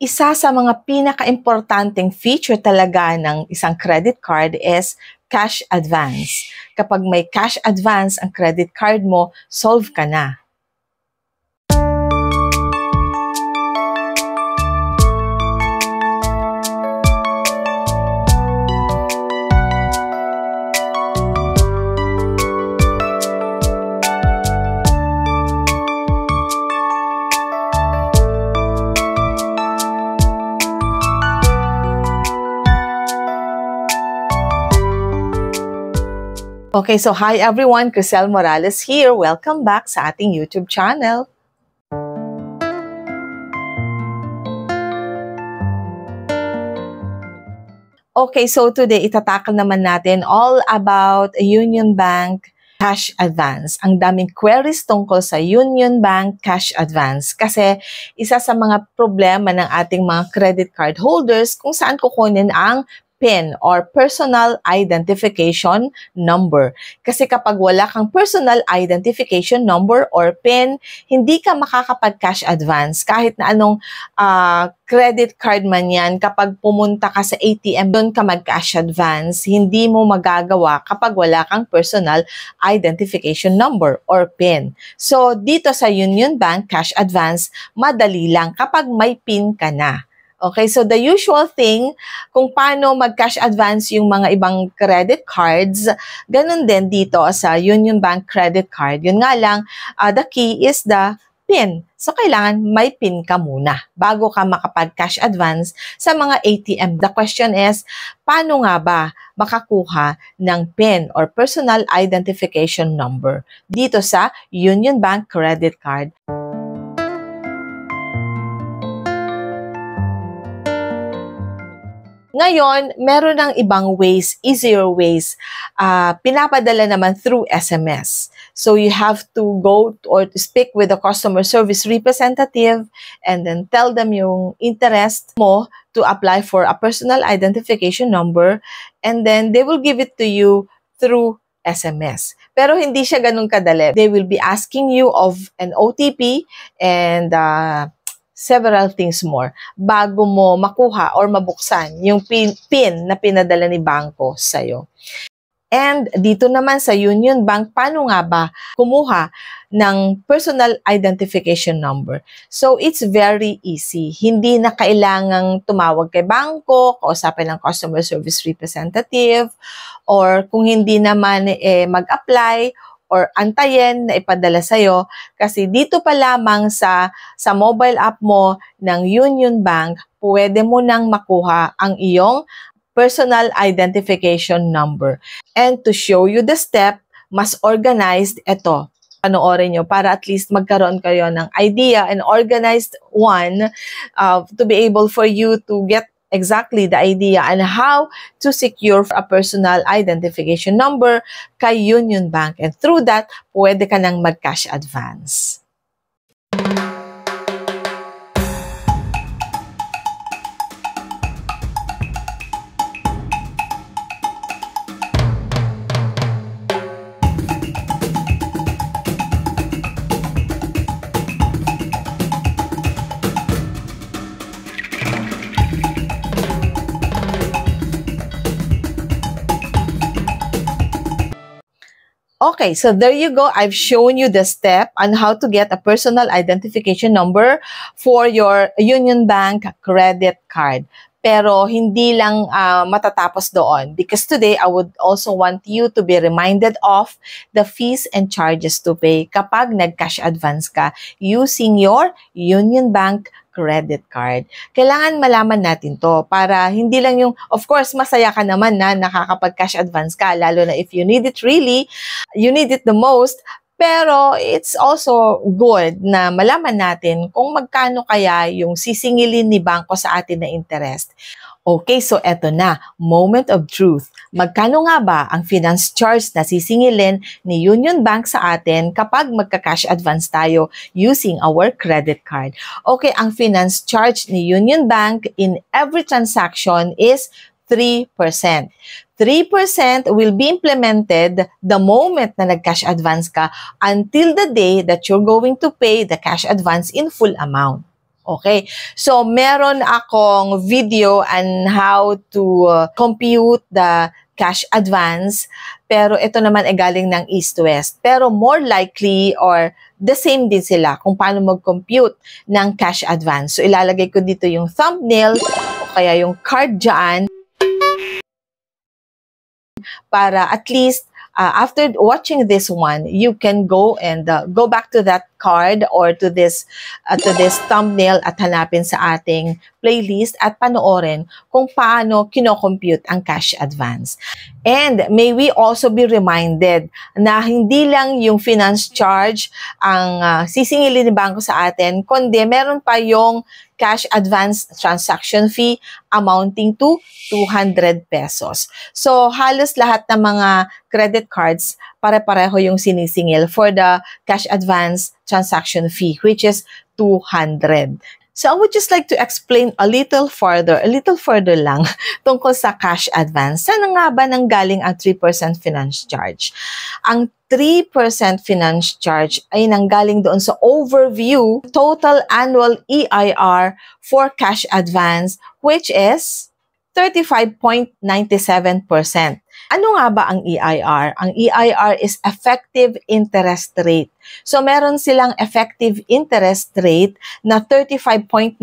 isa sa mga pinaka-importanting feature talaga ng isang credit card is cash advance. Kapag may cash advance ang credit card mo, solve ka na. Okay, so hi everyone, Crisel Morales here. Welcome back sa ating YouTube channel. Okay, so today itatakal naman natin all about Union Bank cash advance. Ang daming queries tungkol sa Union Bank cash advance kasi isa sa mga problema ng ating mga credit card holders kung saan kukunin ang PIN or Personal Identification Number. Kasi kapag wala kang Personal Identification Number or PIN, hindi ka makakapag-cash advance kahit na anong uh, credit card man yan. Kapag pumunta ka sa ATM, doon ka mag-cash advance. Hindi mo magagawa kapag wala kang Personal Identification Number or PIN. So, dito sa Union Bank Cash Advance, madali lang kapag may PIN ka na. Okay, so the usual thing kung paano mag-cash advance yung mga ibang credit cards, ganun din dito sa Union Bank credit card. Yun nga lang, uh, the key is the PIN. So, kailangan may PIN ka muna bago ka makapag-cash advance sa mga ATM. The question is, paano nga ba makakuha ng PIN or Personal Identification Number dito sa Union Bank Credit Card? Ngayon, meron ng ibang ways, easier ways, uh, pinapadala naman through SMS. So you have to go or to speak with the customer service representative and then tell them yung interest mo to apply for a personal identification number and then they will give it to you through SMS. Pero hindi siya ganun kadali. They will be asking you of an OTP and uh, several things more bago mo makuha or mabuksan yung pin, pin na pinadala ni bangko sa'yo. And dito naman sa Union Bank, paano nga ba kumuha ng personal identification number? So it's very easy. Hindi na kailangang tumawag kay bangko, kausapin ng customer service representative, or kung hindi naman eh, mag-apply or antayin na ipadala sa'yo kasi dito pa lamang sa, sa mobile app mo ng Union Bank, pwede mo nang makuha ang iyong personal identification number. And to show you the step, mas organized ito panoorin nyo para at least magkaroon kayo ng idea an organized one uh, to be able for you to get exactly the idea and how to secure a personal identification number kay Union Bank. And through that, pwede ka nang mag-cash advance. Okay, so there you go. I've shown you the step on how to get a personal identification number for your Union Bank credit card pero hindi lang uh, matatapos doon because today I would also want you to be reminded of the fees and charges to pay kapag nag-cash advance ka using your Union Bank credit card. Kailangan malaman natin to para hindi lang yung, of course, masaya ka naman na nakakapag-cash advance ka, lalo na if you need it really, you need it the most, pero it's also good na malaman natin kung magkano kaya yung sisingilin ni bangko sa atin na interest. Okay, so eto na, moment of truth. Magkano nga ba ang finance charge na sisingilin ni Union Bank sa atin kapag magka-cash advance tayo using our credit card? Okay, ang finance charge ni Union Bank in every transaction is 3%. 3% will be implemented the moment na nag-cash advance ka until the day that you're going to pay the cash advance in full amount. Okay? So, meron akong video on how to uh, compute the cash advance, pero ito naman ay galing ng East-West. Pero more likely or the same din sila kung paano mag-compute ng cash advance. So, ilalagay ko dito yung thumbnail o kaya yung card dyan para at least uh, after watching this one, you can go and uh, go back to that card or to this uh, to this thumbnail at hanapin sa ating playlist at panoorin kung paano kinocompute ang cash advance. And may we also be reminded na hindi lang yung finance charge ang uh, sisingilin ni bangko sa atin, kundi meron pa yung cash advance transaction fee amounting to 200 pesos. So, halos lahat ng mga credit cards, pare-pareho yung sinisingil for the cash advance transaction fee, which is 200. So I would just like to explain a little further, a little further lang tungkol sa cash advance. Sana nga ba nang galing ang 3% finance charge? Ang 3% finance charge ay nanggaling doon sa overview total annual EIR for cash advance which is 35.97%. Ano nga ba ang EIR? Ang EIR is effective interest rate. So meron silang effective interest rate na 35.97%.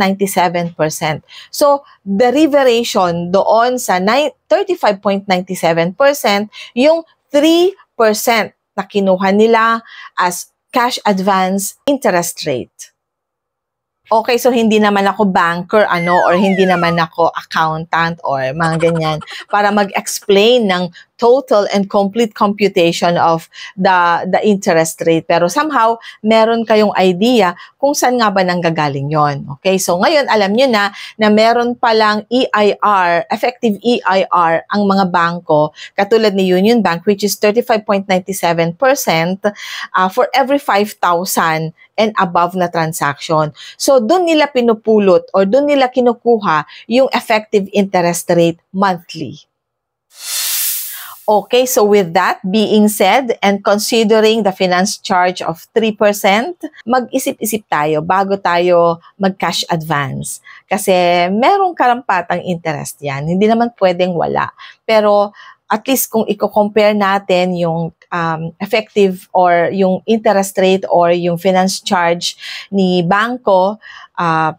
So derivation doon sa 35.97%, yung 3% na kinuha nila as cash advance interest rate okay, so hindi naman ako banker, ano, or hindi naman ako accountant, or mga ganyan, para mag-explain ng total and complete computation of the, the interest rate. Pero somehow, meron kayong idea kung saan nga ba nanggagaling yon Okay, so ngayon, alam nyo na na meron palang EIR, effective EIR, ang mga banko, katulad ni Union Bank, which is 35.97% uh, ah, for every 5,000 and above na transaction. So, doon nila pinupulot or doon nila kinukuha yung effective interest rate monthly. Okay, so with that being said and considering the finance charge of 3%, mag-isip-isip tayo bago tayo mag-cash advance. Kasi merong karampatang interest yan. Hindi naman pwedeng wala. Pero at least kung i-compare natin yung um, effective or yung interest rate or yung finance charge ni banko uh,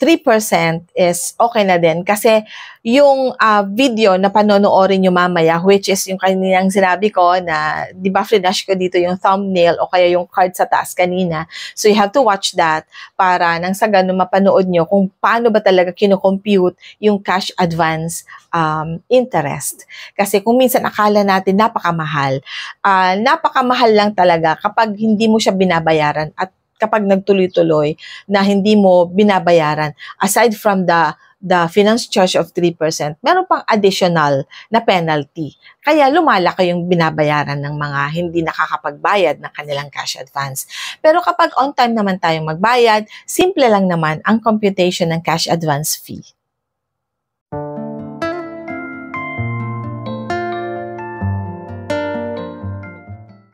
3% is okay na din kasi yung uh, video na panonoodin niyo mamaya which is yung kaninang sinabi ko na di ba flash ko dito yung thumbnail o kaya yung card sa taas kanina so you have to watch that para nang sa ganun mapanood niyo kung paano ba talaga kinocompute yung cash advance um, interest kasi kung minsan akala natin napakamahal uh, napakamahal lang talaga kapag hindi mo siya binabayaran at kapag nagtuloy-tuloy na hindi mo binabayaran. Aside from the the finance charge of 3%, meron pang additional na penalty. Kaya lumalaki yung binabayaran ng mga hindi nakakapagbayad ng kanilang cash advance. Pero kapag on time naman tayong magbayad, simple lang naman ang computation ng cash advance fee.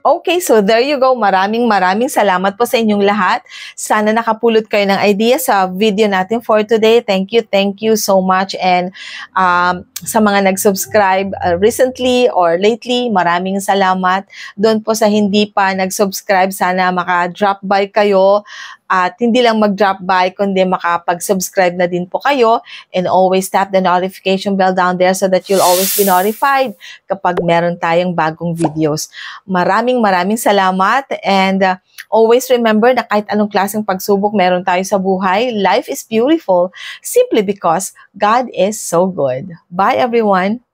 Okay, so there you go. Maraming maraming salamat po sa inyong lahat. Sana nakapulot kayo ng idea sa video natin for today. Thank you, thank you so much. And um, sa mga nag-subscribe uh, recently or lately, maraming salamat. Doon po sa hindi pa nag-subscribe, sana maka-drop by kayo at hindi lang mag-drop by, kundi makapag-subscribe na din po kayo. And always tap the notification bell down there so that you'll always be notified kapag meron tayong bagong videos. Maraming maraming salamat and uh, always remember na kahit anong klaseng pagsubok meron tayo sa buhay, life is beautiful simply because God is so good. Bye everyone!